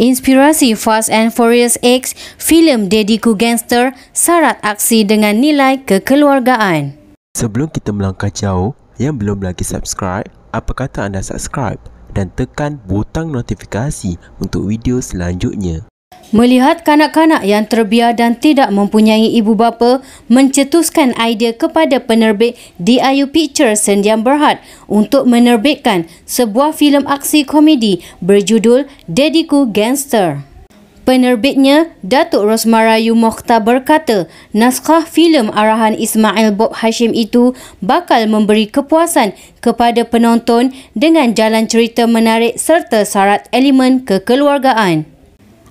Inspirasi Fast and Furious X, filem dediku gangster syarat aksi dengan nilai kekeluargaan. Sebelum kita melangkah jauh, yang belum lagi subscribe, apa kata anda subscribe dan tekan butang notifikasi untuk video selanjutnya. Melihat kanak-kanak yang terbiar dan tidak mempunyai ibu bapa mencetuskan idea kepada penerbit DIU Pictures Sendian Berhad untuk menerbitkan sebuah filem aksi komedi berjudul Dediku Gangster. Penerbitnya, Datuk Rosmarayu Mokhtar berkata naskah filem arahan Ismail Bob Hashim itu bakal memberi kepuasan kepada penonton dengan jalan cerita menarik serta syarat elemen kekeluargaan.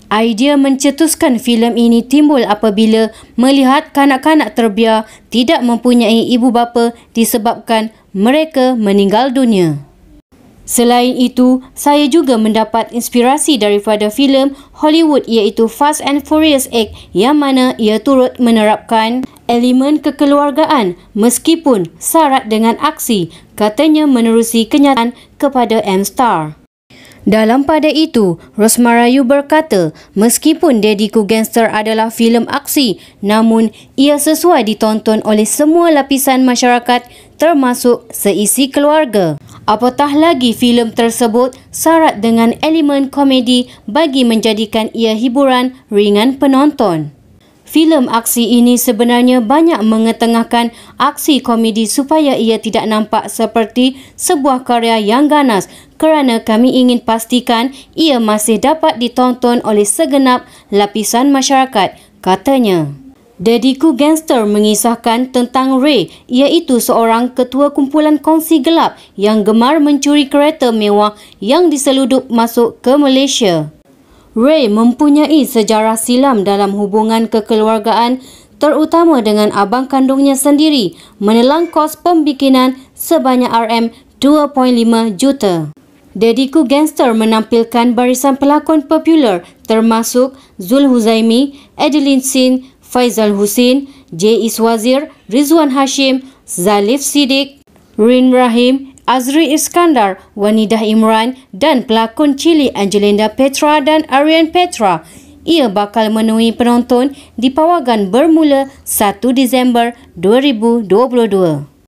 Idea mencetuskan filem ini timbul apabila melihat kanak-kanak terbiar tidak mempunyai ibu bapa disebabkan mereka meninggal dunia. Selain itu, saya juga mendapat inspirasi daripada filem Hollywood iaitu Fast and Furious 8 yang mana ia turut menerapkan elemen kekeluargaan meskipun syarat dengan aksi katanya menerusi kenyataan kepada M-Star. Dalam pada itu, Rosmarayu berkata, meskipun Daddy Ku Gangster adalah filem aksi, namun ia sesuai ditonton oleh semua lapisan masyarakat termasuk seisi keluarga. Apatah lagi filem tersebut syarat dengan elemen komedi bagi menjadikan ia hiburan ringan penonton. Filem aksi ini sebenarnya banyak mengetengahkan aksi komedi supaya ia tidak nampak seperti sebuah karya yang ganas kerana kami ingin pastikan ia masih dapat ditonton oleh segenap lapisan masyarakat, katanya. Dediku Gangster mengisahkan tentang Ray iaitu seorang ketua kumpulan kongsi gelap yang gemar mencuri kereta mewah yang diseludup masuk ke Malaysia. Ray mempunyai sejarah silam dalam hubungan kekeluargaan terutama dengan abang kandungnya sendiri menelan kos pembikinan sebanyak RM2.5 juta. Dediku Gangster menampilkan barisan pelakon popular termasuk Zul Huzaimi, Adeline Sin, Faizal Husin, J. Iswazir, Rizwan Hashim, Zalif Siddiq, Rin Rahim, Azri Iskandar, Wanida Imran dan pelakon Chili Angelinda Petra dan Aryan Petra. Ia bakal menemui penonton di pawagan bermula 1 Disember 2022.